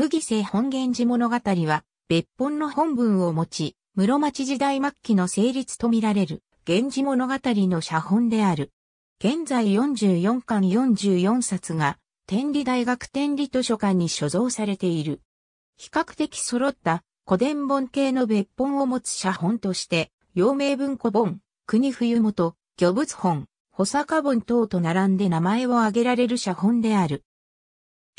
麦牲本源寺物語は、別本の本文を持ち、室町時代末期の成立とみられる、源氏物語の写本である。現在44巻44冊が、天理大学天理図書館に所蔵されている。比較的揃った古典本系の別本を持つ写本として、陽明文庫本、国冬元、漁物本、保坂本等と並んで名前を挙げられる写本である。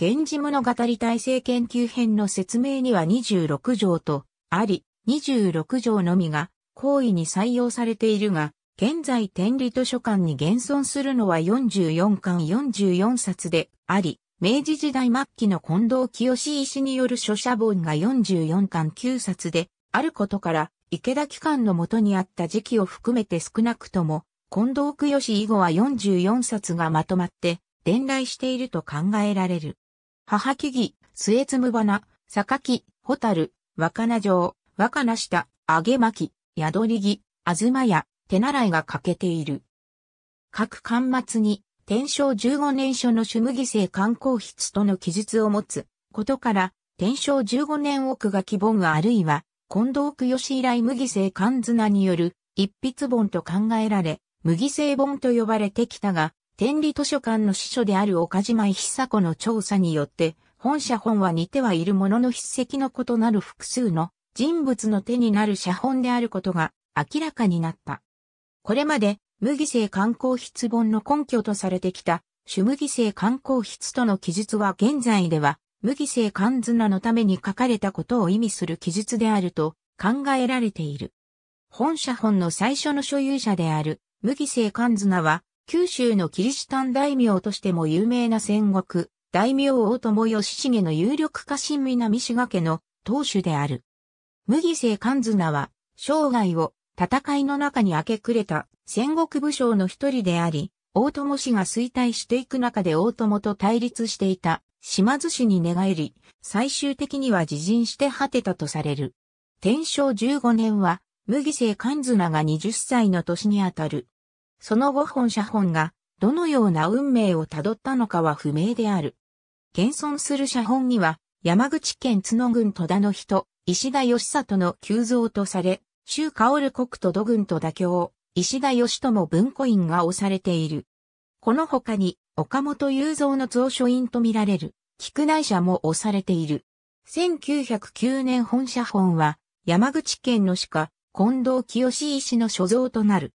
源氏物語体制研究編の説明には26条と、あり、26条のみが、行為に採用されているが、現在天理図書館に現存するのは44巻44冊であり、明治時代末期の近藤清医師による書写本が44巻9冊であることから、池田機関のもとにあった時期を含めて少なくとも、近藤清以後は44冊がまとまって伝来していると考えられる。母木々、末つむ花、榊、ホタル、若菜城、若菜下、揚げ巻き、宿り木、あずまや、手習いが欠けている。各巻末に、天正15年書の主麦生観光筆との記述を持つことから、天正15年奥が希望あるいは、近藤久義以来麦義生観綱による一筆本と考えられ、麦義生本と呼ばれてきたが、天理図書館の司書である岡島久子の調査によって、本写本は似てはいるものの筆跡の異なる複数の人物の手になる写本であることが明らかになった。これまで、無犠牲観光筆本の根拠とされてきた、主無犠牲観光筆との記述は現在では、無義性漢図名のために書かれたことを意味する記述であると考えられている。本写本の最初の所有者である、無義性漢図名は、九州のキリシタン大名としても有名な戦国、大名大友義重の有力家臣南滋賀家の当主である。麦瀬勘綱は、生涯を戦いの中に明け暮れた戦国武将の一人であり、大友氏が衰退していく中で大友と対立していた島津氏に寝返り、最終的には自陣して果てたとされる。天正15年は、麦瀬勘綱が20歳の年にあたるその後本写本が、どのような運命をたどったのかは不明である。現存する写本には、山口県角郡戸田の人、石田義里の急像とされ、周薫国戸土郡戸田京、石田義友文庫院が押されている。この他に、岡本雄三の蔵書院とみられる、菊内社も押されている。1909年本社本は、山口県の鹿、近藤清医師の所蔵となる。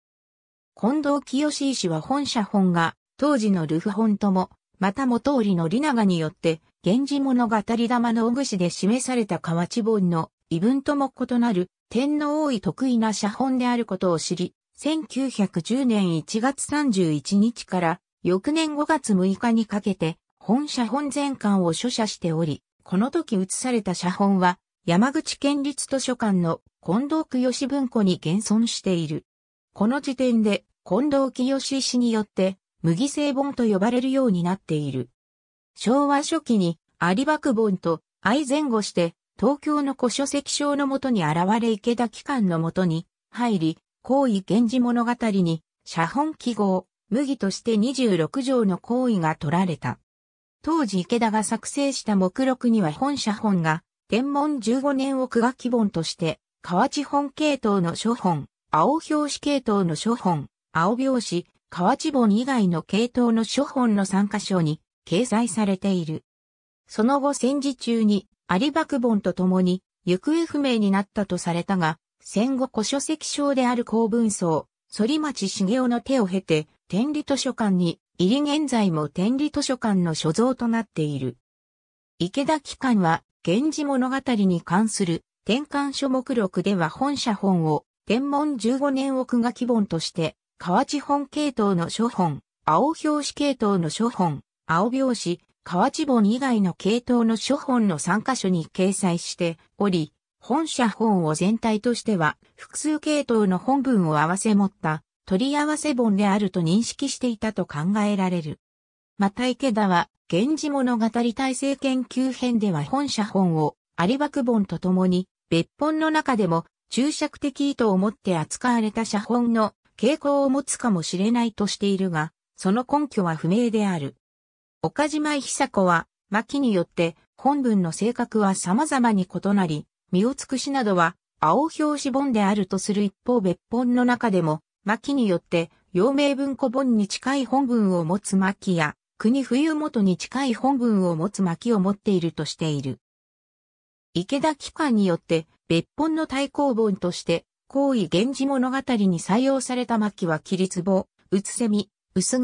近藤清志は本社本が、当時のルフ本とも、またも通りの里ガによって、源氏物語玉の小串で示された河内本の異文とも異なる天皇多い得意な写本であることを知り、1910年1月31日から翌年5月6日にかけて本写本全巻を書写しており、この時写された写本は山口県立図書館の近藤久吉文庫に現存している。この時点で近藤清氏によって、麦製本と呼ばれるようになっている。昭和初期に有爆本と愛前後して、東京の古書籍賞のもとに現れ池田機関のもとに入り、行為源氏物語に、写本記号、麦として26条の行為が取られた。当時池田が作成した目録には本写本が、天文15年を区画記本として、河内本系統の書本、青表紙系統の書本、青拍子、河内本以外の系統の書本の参箇所に掲載されている。その後戦時中に有爆本と共に行方不明になったとされたが、戦後古書籍賞である公文層、反町茂雄の手を経て、天理図書館に入り現在も天理図書館の所蔵となっている。池田機関は、源氏物語に関する転換書目録では本社本を天文15年奥書き本として河内本系統の書本、青表紙系統の書本、青表紙、河内本以外の系統の書本の3箇所に掲載しており、本社本を全体としては複数系統の本文を合わせ持った取り合わせ本であると認識していたと考えられる。また池田は、源氏物語体制研究編では本社本を有爆本とともに別本の中でも注釈的意図を持って扱われた社本の傾向を持つかもしれないとしているが、その根拠は不明である。岡島久子は、巻によって本文の性格は様々に異なり、身を尽くしなどは青表紙本であるとする一方別本の中でも、巻によって陽明文庫本に近い本文を持つ巻や、国冬元に近い本文を持つ巻を持っているとしている。池田機関によって別本の対抗本として行為源氏物語に採用された巻は霧壺、うつせみ、うす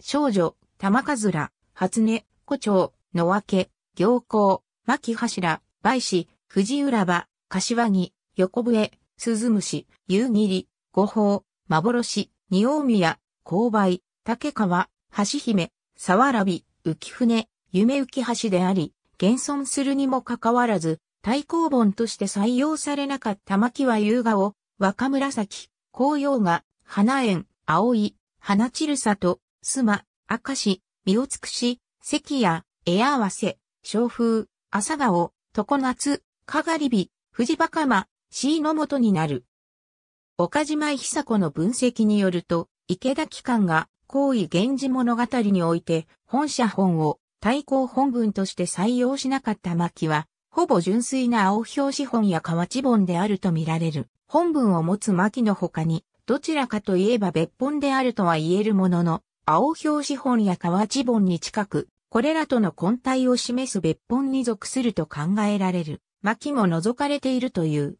少女、玉かずら、初音、胡蝶、野分け、行幸、巻柱、梅子、藤浦場、柏木、横笛、鈴虫、夕霧、五宝、幻、二大宮、勾配、竹川、橋姫、沢らび、浮舟、夢浮橋であり、現存するにもかかわらず、対抗本として採用されなかった牧は優雅を若紫、紅葉が、花園、葵、花散里、須磨、明石、身を尽くし、関や、絵合わせ、小風、朝顔、常夏、かがり火、藤バ鎌、ま、死のとになる。岡島久子の分析によると、池田機関が、行為源氏物語において、本社本を、対抗本文として採用しなかった巻は、ほぼ純粋な青表紙本や河内本であると見られる。本文を持つ牧の他に、どちらかといえば別本であるとは言えるものの、青表紙本や河内本に近く、これらとの混体を示す別本に属すると考えられる、巻も除かれているという。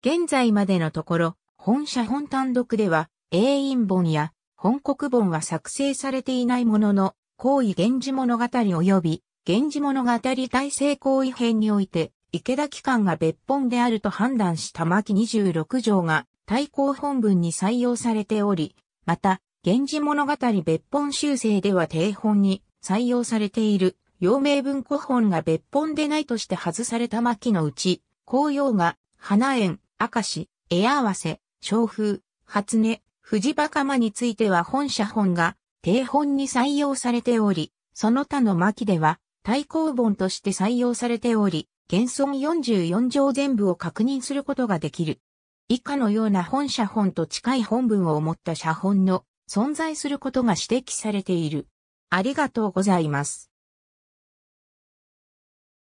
現在までのところ、本社本単独では、永遠本や本国本は作成されていないものの、行為源氏物語及び、源氏物語大成行為編において、池田機関が別本であると判断した巻26条が対抗本文に採用されており、また、源氏物語別本修正では定本に採用されている、陽明文庫本が別本でないとして外された巻のうち、紅葉が、花園、明石、絵合わせ、小風、初音、藤バカマについては本社本が定本に採用されており、その他の巻では対抗本として採用されており、現存44条全部を確認することができる。以下のような本写本と近い本文を持った写本の存在することが指摘されている。ありがとうございます。